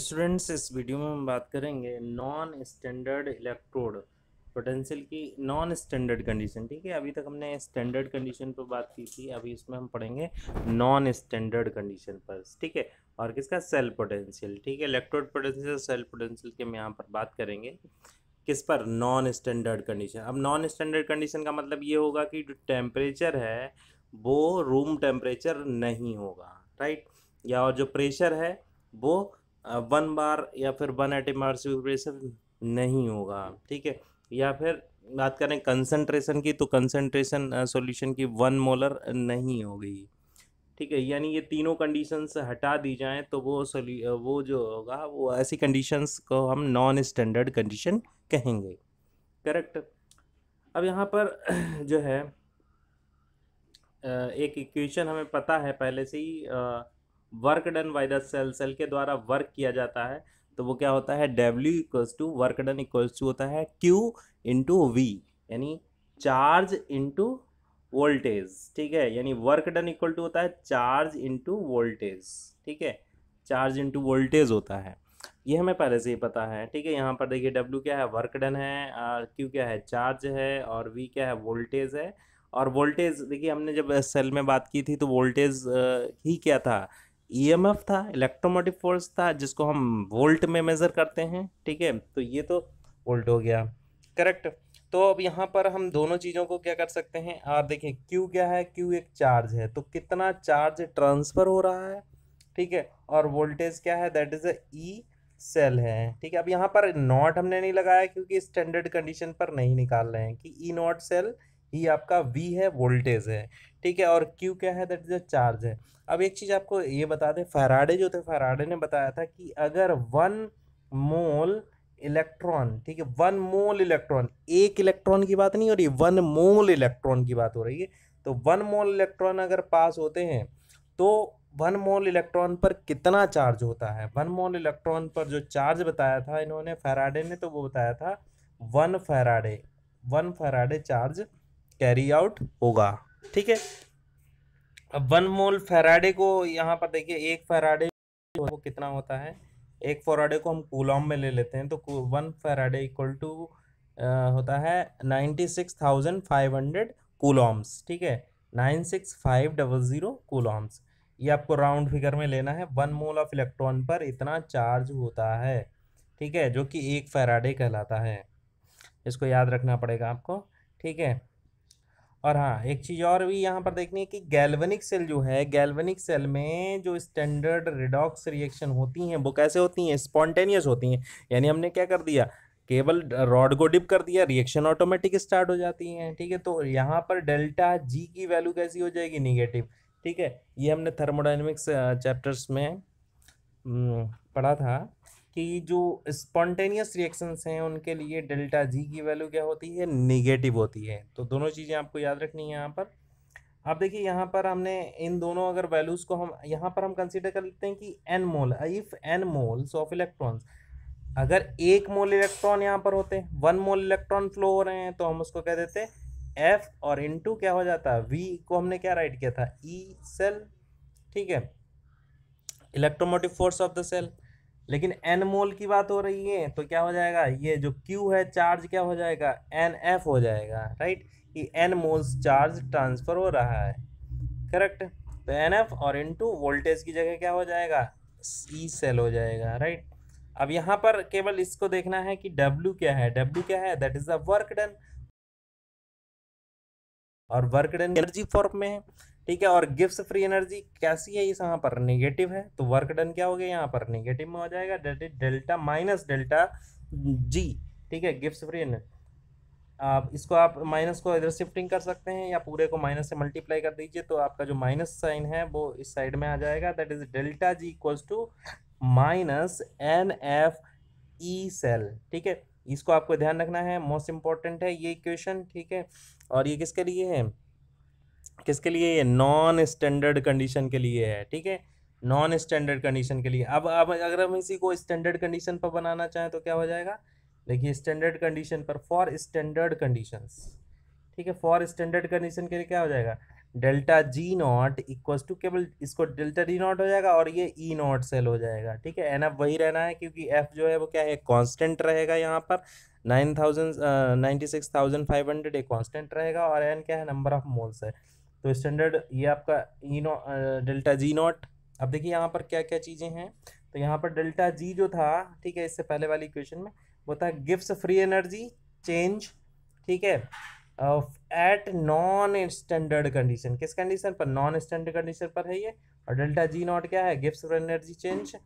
students इस video में हम बात करेंगे नॉन स्टैंडर्ड इलेक्ट्रोड पोटेंशियल की नॉन स्टैंडर्ड कंडीशन ठीक है अभी तक हमने स्टैंडर्ड कंडीशन पर बात की थी अभी इसमें हम पढ़ेंगे नॉन स्टैंडर्ड कंडीशन पर ठीक है और किसका सेल पोटेंशियल ठीक है इलेक्ट्रोड पोटेंशियल सेल पोटेंशियल की हम यहाँ पर बात करेंगे किस पर नॉन स्टैंडर्ड कंडीशन अब नॉन स्टैंडर्ड कंडीशन का मतलब ये होगा कि जो टेम्परेचर है वो रूम टेम्परेचर नहीं होगा राइट या और जो प्रेशर है वो वन बार या फिर वन एटिम प्रेशर नहीं होगा ठीक है या फिर बात करें कंसंट्रेशन की तो कंसंट्रेशन सॉल्यूशन की वन मोलर नहीं होगी ठीक है यानी ये तीनों कंडीशंस हटा दी जाएं तो वो सोल्यू वो जो होगा वो ऐसी कंडीशंस को हम नॉन स्टैंडर्ड कंडीशन कहेंगे करेक्ट अब यहाँ पर जो है एक इक्वेशन हमें पता है पहले से ही work done by the cell cell के द्वारा वर्क किया जाता है तो वो क्या होता है W equals to work done equals to होता है क्यू इंटू वी यानी चार्ज इंटू वोल्टेज ठीक है यानी वर्क डन इक्वल टू होता है चार्ज इंटू वोल्टेज ठीक है चार्ज इंटू वोल्टेज होता है ये हमें पहले से ही पता है ठीक है यहाँ पर देखिए डब्ल्यू क्या है वर्क डन है और क्यू क्या है चार्ज है और वी क्या है वोल्टेज है और वोल्टेज देखिए हमने जब सेल में बात की थी तो वोल्टेज ही क्या था ईएमएफ e था इलेक्ट्रोमोटिव फोर्स था जिसको हम वोल्ट में मेज़र करते हैं ठीक है तो ये तो वोल्ट हो गया करेक्ट तो अब यहाँ पर हम दोनों चीज़ों को क्या कर सकते हैं और देखें क्यू क्या है क्यू एक चार्ज है तो कितना चार्ज ट्रांसफ़र हो रहा है ठीक है और वोल्टेज क्या है that is a E cell है ठीक है अब यहाँ पर नॉट हमने नहीं लगाया क्योंकि स्टैंडर्ड कंडीशन पर नहीं निकाल रहे हैं कि ई नॉट सेल ये आपका वी है वोल्टेज है ठीक है और क्यू क्या है दैट इज अ चार्ज है अब एक चीज़ आपको ये बता दें फैराडे जो थे फराडे ने बताया था कि अगर वन मोल इलेक्ट्रॉन ठीक है वन मोल इलेक्ट्रॉन एक इलेक्ट्रॉन की बात नहीं हो रही वन मोल इलेक्ट्रॉन की बात हो रही है तो वन मोल इलेक्ट्रॉन अगर पास होते हैं तो वन मोल इलेक्ट्रॉन पर कितना चार्ज होता है वन मोल इलेक्ट्रॉन पर जो चार्ज बताया था इन्होंने फैराडे ने तो वो बताया था one Faraday one Faraday charge carry out होगा ठीक है अब वन मोल फेराडे को यहाँ पर देखिए एक फेराडे वो कितना होता है एक फोराडे को हम कूलॉम में ले लेते हैं तो वन फेराडे इक्वल टू होता है ninety six thousand five hundred coulombs ठीक है nine six five double zero coulombs ये आपको राउंड फिगर में लेना है वन मोल ऑफ इलेक्ट्रॉन पर इतना चार्ज होता है ठीक है जो कि एक फेराडे कहलाता है इसको याद रखना पड़ेगा आपको ठीक है और हाँ एक चीज़ और भी यहाँ पर देखनी है कि गैल्वनिक सेल जो है गैल्वनिक सेल में जो स्टैंडर्ड रिडॉक्स रिएक्शन होती हैं वो कैसे होती हैं स्पॉन्टेनियस होती हैं यानी हमने क्या कर दिया केवल रॉड को डिप कर दिया रिएक्शन ऑटोमेटिक स्टार्ट हो जाती हैं ठीक है तो यहाँ पर डेल्टा जी की वैल्यू कैसी हो जाएगी निगेटिव ठीक है ये हमने थर्मोडाइनमिक्स चैप्टर्स uh, में हम्म, पढ़ा था कि जो स्पॉन्टेनियस रिएक्शंस हैं उनके लिए डेल्टा जी की वैल्यू क्या होती है निगेटिव होती है तो दोनों चीज़ें आपको याद रखनी है यहाँ पर आप देखिए यहाँ पर हमने इन दोनों अगर वैल्यूज़ को हम यहाँ पर हम कंसिडर कर लेते हैं कि N mole if N moles of electrons अगर एक मोल इलेक्ट्रॉन यहाँ पर होते हैं वन मोल इलेक्ट्रॉन फ्लो हो रहे हैं तो हम उसको कह देते हैं एफ और टू क्या हो जाता है वी को हमने क्या राइट किया था ई e सेल ठीक है electromotive force of the cell लेकिन एन मोल की बात हो रही है तो क्या हो जाएगा ये जो क्यू है चार्ज क्या हो जाएगा एन एफ हो जाएगा राइट कि एन मोल्स चार्ज ट्रांसफ़र हो रहा है करेक्ट तो एन एफ और इनटू वोल्टेज की जगह क्या हो जाएगा ई सेल हो जाएगा राइट अब यहाँ पर केवल इसको देखना है कि डब्ल्यू क्या है डब्ल्यू क्या है that is the work done और वर्क डन एनर्जी फॉर्म में है ठीक है और गिफ्ट फ्री एनर्जी कैसी है इस यहाँ पर निगेटिव है तो वर्क डन क्या हो गया यहाँ पर निगेटिव में हो जाएगा that is delta minus delta G ठीक है गिफ्ट फ्री एनर्जी आप इसको आप माइनस को इधर शिफ्टिंग कर सकते हैं या पूरे को माइनस से मल्टीप्लाई कर दीजिए तो आपका जो माइनस साइन है वो इस साइड में आ जाएगा that is delta G equals to minus n F E cell ठीक है इसको आपको ध्यान रखना है मोस्ट इंपॉर्टेंट है ये इक्वेशन ठीक है और ये किसके लिए है किसके लिए ये नॉन स्टैंडर्ड कंडीशन के लिए है ठीक है नॉन स्टैंडर्ड कंडीशन के लिए अब अब अगर हम इसी को स्टैंडर्ड कंडीशन पर बनाना चाहें तो क्या हो जाएगा देखिए स्टैंडर्ड कंडीशन पर फॉर स्टैंडर्ड कंडीशन ठीक है फॉर स्टैंडर्ड कंडीशन के लिए क्या हो जाएगा delta G naught equals to केवल इसको डेल्टा डी नॉट हो जाएगा और ये ई नॉट सेल हो जाएगा ठीक है एन एफ वही रहना है क्योंकि एफ जो है वो क्या है कांस्टेंट रहेगा यहाँ पर nine thousand ninety six thousand five hundred एक कॉन्स्टेंट रहेगा और एन क्या है नंबर ऑफ मोल्स है तो स्टैंडर्ड ये आपका E e naught delta G naught अब देखिए यहाँ पर क्या क्या चीज़ें हैं तो यहाँ पर डेल्टा जी जो था ठीक है इससे पहले वाली क्वेश्चन में वो था गिफ्ट फ्री एनर्जी चेंज ठीक है एट नॉन स्टैंडर्ड कंडीशन किस कंडीशन पर नॉन स्टैंडर्ड कंडीशन पर है ये और डेल्टा जी नॉट क्या है गिफ्ट free energy change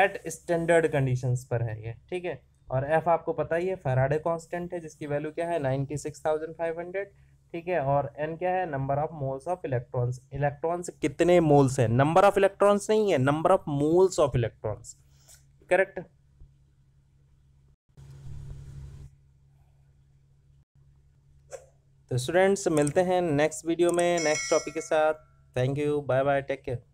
at standard conditions पर है ये ठीक है और एफ आपको पता ही है फेराडे कांस्टेंट है जिसकी वैल्यू क्या है ninety six thousand five hundred ठीक है और एन क्या है number of moles of electrons electrons कितने मोल्स हैं नंबर ऑफ इलेक्ट्रॉन्स नहीं है number of moles of electrons correct तो स्टूडेंट्स मिलते हैं नेक्स्ट वीडियो में नेक्स्ट टॉपिक के साथ thank you bye bye take care